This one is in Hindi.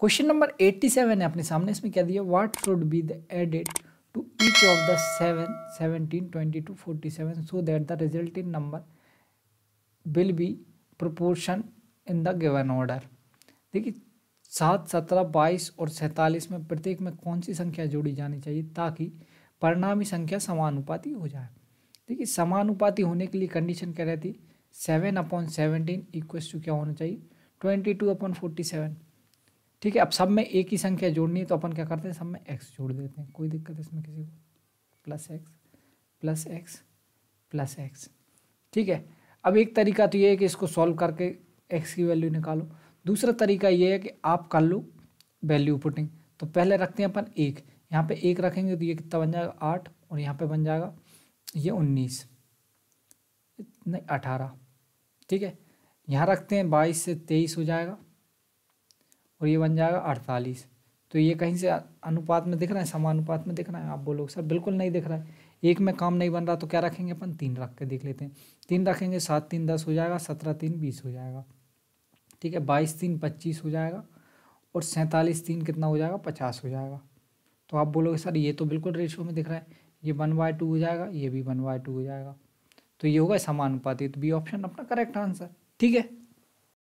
क्वेश्चन नंबर 87 है अपने सामने इसमें क्या दिया what should be the added to each of the seven seventeen twenty two forty seven so that the result in number will be proportion in the given order देखिए सात सत्रह बाईस और सैंतालीस में प्रत्येक में कौन सी संख्या जोड़ी जानी चाहिए ताकि परिणामी संख्या समानुपाती हो जाए देखिए समानुपाती होने के लिए कंडीशन क्या रहती seven upon seventeen equals to क्या होना चाहिए twenty two upon forty seven ठीक है अब सब में एक ही संख्या जोड़नी है तो अपन क्या करते हैं सब में एक्स जोड़ देते हैं कोई दिक्कत इसमें किसी को plus x plus x plus x ठीक है अब एक तरीका तो ये है कि इसको सॉल्व करके एक्स की वैल्यू निकालो दूसरा तरीका ये है कि आप कर लो वैल्यू पुटिंग तो पहले रखते हैं अपन एक यहाँ पे एक रखेंगे तो ये कितना बन जाएगा आठ और यहाँ पे बन जाएगा ये उन्नीस नहीं अठारह ठीक है यहाँ रखते हैं बाईस से तेईस हो जाएगा और ये बन जाएगा अड़तालीस तो ये कहीं से अनुपात में दिख रहा है समानुपात में दिख रहा है आप बोलोगे सर बिल्कुल नहीं दिख रहा है एक में काम नहीं बन रहा तो क्या रखेंगे अपन तीन रख के देख लेते हैं तीन रखेंगे सात तीन दस हो जाएगा सत्रह तीन बीस हो जाएगा ठीक है बाईस तीन पच्चीस हो जाएगा और सैंतालीस तीन कितना हो जाएगा पचास हो जाएगा तो आप बोलोगे सर ये तो बिल्कुल रेशियो में दिख रहा है ये वन बाय टू हो जाएगा ये भी वन बाय टू हो जाएगा तो ये होगा समानुपाती तो बी ऑप्शन अपना करेक्ट आंसर ठीक है